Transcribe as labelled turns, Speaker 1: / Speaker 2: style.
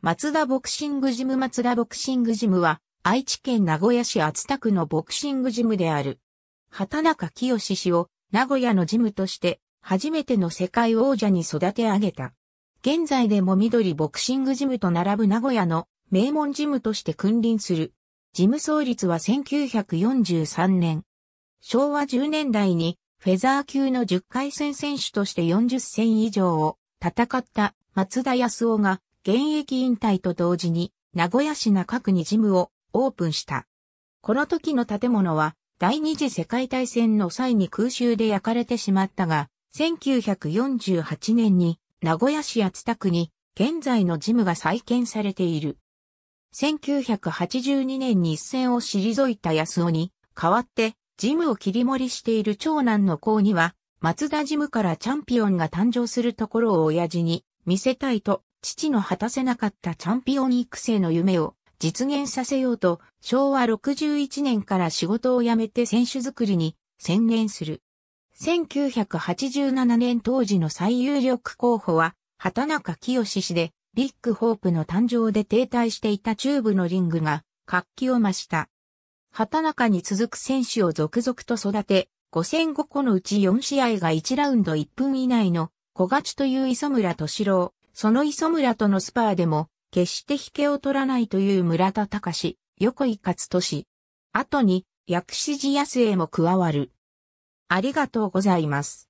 Speaker 1: 松田ボクシングジム松田ボクシングジムは、愛知県名古屋市厚田区のボクシングジムである。畑中清氏を名古屋のジムとして初めての世界王者に育て上げた。現在でも緑ボクシングジムと並ぶ名古屋の名門ジムとして君臨する。ジム創立は1943年。昭和10年代にフェザー級の10回戦選手として40戦以上を戦った松田康夫が現役引退と同時に名古屋市中区にジムをオープンした。この時の建物は第二次世界大戦の際に空襲で焼かれてしまったが、1948年に名古屋市厚田区に現在のジムが再建されている。1982年に一線を退いた安尾に代わってジムを切り盛りしている長男の子には松田ジムからチャンピオンが誕生するところを親父に見せたいと父の果たせなかったチャンピオン育成の夢を実現させようと、昭和61年から仕事を辞めて選手作りに専念する。1987年当時の最有力候補は、畑中清氏で、ビッグホープの誕生で停滞していた中部のリングが活気を増した。畑中に続く選手を続々と育て、5 0 5個のうち4試合が1ラウンド1分以内の小勝という磯村敏郎、その磯村とのスパーでも、決して引けを取らないという村田隆、横井勝利。後に、薬師寺安江も加わる。ありがとうございま
Speaker 2: す。